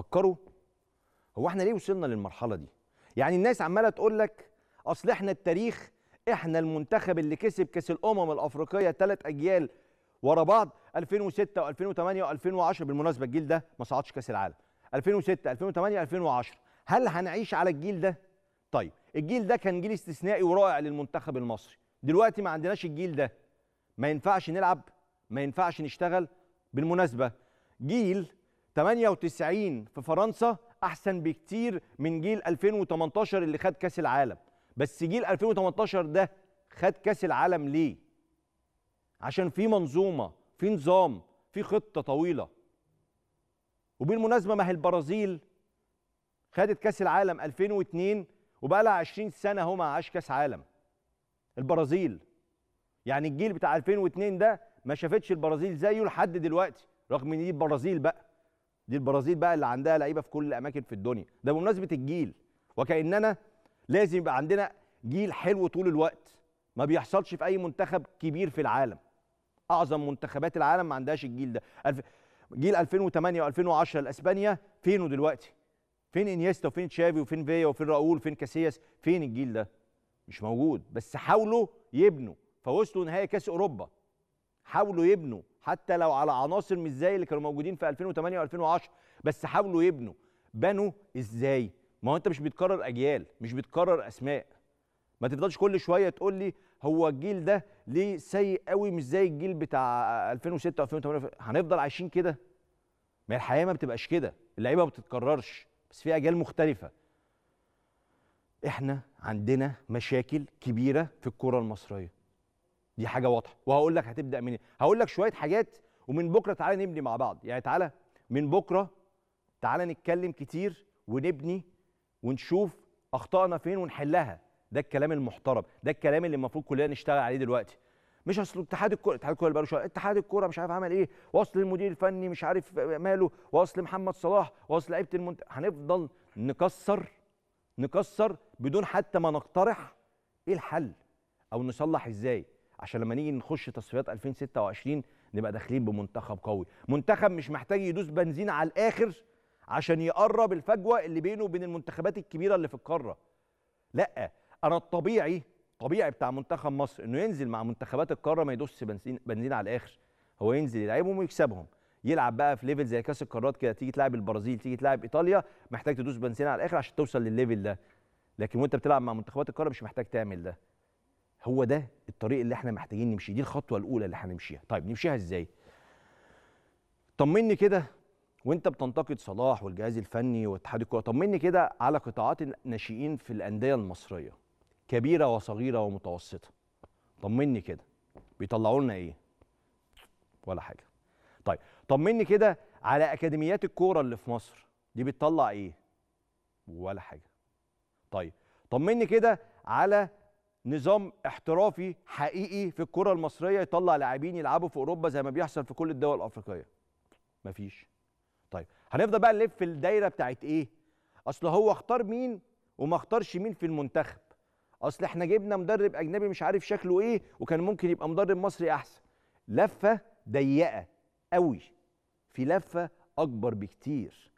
فكروا هو احنا ليه وصلنا للمرحله دي يعني الناس عماله تقول لك اصل احنا التاريخ احنا المنتخب اللي كسب كاس الامم الافريقيه ثلاث اجيال ورا بعض 2006 و2008 و2010 بالمناسبه الجيل ده ما صعدش كاس العالم 2006 2008 2010 هل هنعيش على الجيل ده طيب الجيل ده كان جيل استثنائي ورائع للمنتخب المصري دلوقتي ما عندناش الجيل ده ما ينفعش نلعب ما ينفعش نشتغل بالمناسبه جيل 98 في فرنسا احسن بكتير من جيل 2018 اللي خد كاس العالم بس جيل 2018 ده خد كاس العالم ليه عشان في منظومه في نظام في خطه طويله وبالمناسبه ما هي البرازيل خدت كاس العالم 2002 وبقى لها 20 سنه هو ما عاش كاس عالم البرازيل يعني الجيل بتاع 2002 ده ما شافتش البرازيل زيه لحد دلوقتي رغم ان دي البرازيل بقى دي البرازيل بقى اللي عندها لعيبه في كل الاماكن في الدنيا ده بمناسبه الجيل وكاننا لازم يبقى عندنا جيل حلو طول الوقت ما بيحصلش في اي منتخب كبير في العالم اعظم منتخبات العالم ما عندهاش الجيل ده الف... جيل 2008 و2010 لاسبانيا فينه دلوقتي فين انيستا وفين تشافي وفين فيا وفين راؤول وفين كاسياس فين الجيل ده مش موجود بس حاولوا يبنوا فوصلوا نهائي كاس اوروبا حاولوا يبنوا حتى لو على عناصر مش زي اللي كانوا موجودين في 2008 و2010 بس حاولوا يبنوا بنوا ازاي ما هو انت مش بتكرر اجيال مش بتكرر اسماء ما تفضلش كل شويه تقول لي هو الجيل ده ليه سيء قوي مش زي الجيل بتاع 2006 و2008 هنفضل عايشين كده ما الحياه ما بتبقاش كده اللعيبه ما بتتكررش بس في اجيال مختلفه احنا عندنا مشاكل كبيره في الكره المصريه دي حاجه واضحه وهقول لك هتبدا منين هقول لك شويه حاجات ومن بكره تعالى نبني مع بعض يعني تعالى من بكره تعالى نتكلم كتير ونبني ونشوف اخطائنا فين ونحلها ده الكلام المحترم ده الكلام اللي المفروض كلنا نشتغل عليه دلوقتي مش اصل اتحاد الكوره اتحاد الكوره بقاله شويه اتحاد الكوره مش عارف عمل ايه واصل المدير الفني مش عارف ماله واصل محمد صلاح واصل لعيبه المنتخب هنفضل نكسر نكسر بدون حتى ما نقترح ايه الحل او نصلح ازاي عشان لما نيجي نخش تصفيات 2026 نبقى داخلين بمنتخب قوي منتخب مش محتاج يدوس بنزين على الاخر عشان يقرب الفجوه اللي بينه وبين المنتخبات الكبيره اللي في القاره لا انا الطبيعي طبيعي بتاع منتخب مصر انه ينزل مع منتخبات القاره ما يدوسش بنزين بنزين على الاخر هو ينزل يلعبهم ويكسبهم يلعب بقى في ليفل زي كاس القارات كده تيجي تلعب البرازيل تيجي تلعب ايطاليا محتاج تدوس بنزين على الاخر عشان توصل للليفل ده لكن وانت بتلعب مع منتخبات القاره مش محتاج تعمل ده هو ده الطريق اللي احنا محتاجين نمشيه دي الخطوه الاولى اللي هنمشيها طيب نمشيها ازاي طمني كده وانت بتنتقد صلاح والجهاز الفني واتحاد الكوره طمني كده على قطاعات الناشئين في الانديه المصريه كبيره وصغيره ومتوسطه طمني كده بيطلعوا لنا ايه ولا حاجه طيب طمني كده على اكاديميات الكوره اللي في مصر دي بتطلع ايه ولا حاجه طيب طمني كده على نظام احترافي حقيقي في الكره المصريه يطلع لاعبين يلعبوا في اوروبا زي ما بيحصل في كل الدول الافريقيه مفيش طيب هنفضل بقى نلف في الدايره بتاعت ايه اصل هو اختار مين وما اختارش مين في المنتخب اصل احنا جبنا مدرب اجنبي مش عارف شكله ايه وكان ممكن يبقى مدرب مصري احسن لفه ضيقه قوي في لفه اكبر بكتير